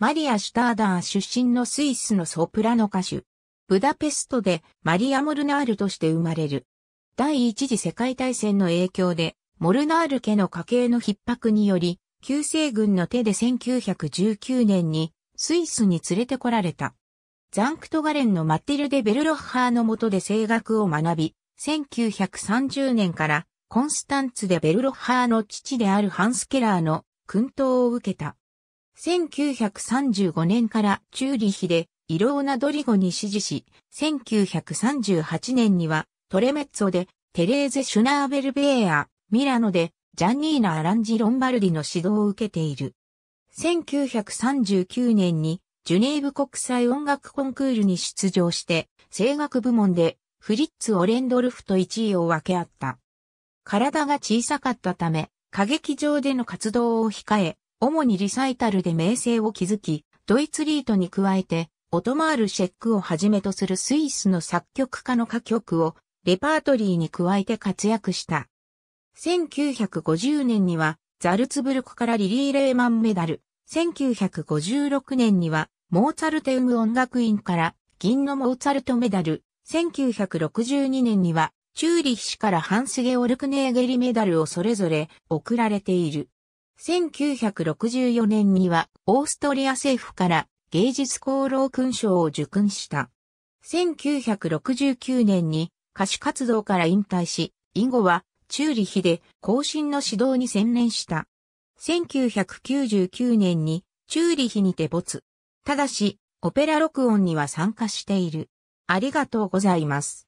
マリア・シュターダー出身のスイスのソプラノ歌手。ブダペストでマリア・モルナールとして生まれる。第一次世界大戦の影響で、モルナール家の家計の逼迫により、旧西軍の手で1919年にスイスに連れてこられた。ザンクトガレンのマティルデ・ベルロッハーの下で声楽を学び、1930年からコンスタンツでベルロッハーの父であるハンス・ケラーの訓導を受けた。1935年からチューリヒでイローナ・ドリゴに支持し、1938年にはトレメッツォでテレーゼ・シュナーベルベーア、ミラノでジャニーナ・アランジ・ロンバルディの指導を受けている。1939年にジュネーブ国際音楽コンクールに出場して、声楽部門でフリッツ・オレンドルフと1位を分け合った。体が小さかったため、歌劇場での活動を控え、主にリサイタルで名声を築き、ドイツリートに加えて、オトマール・シェックをはじめとするスイスの作曲家の歌曲をレパートリーに加えて活躍した。1950年にはザルツブルクからリリー・レーマンメダル、1956年にはモーツァルテウム音楽院から銀のモーツァルトメダル、1962年にはチューリヒ氏からハンス・ゲオルクネーゲリメダルをそれぞれ贈られている。1964年にはオーストリア政府から芸術功労勲章を受勲した。1969年に歌手活動から引退し、以後はチューリヒで後進の指導に専念した。1999年にチューリヒにて没。ただし、オペラ録音には参加している。ありがとうございます。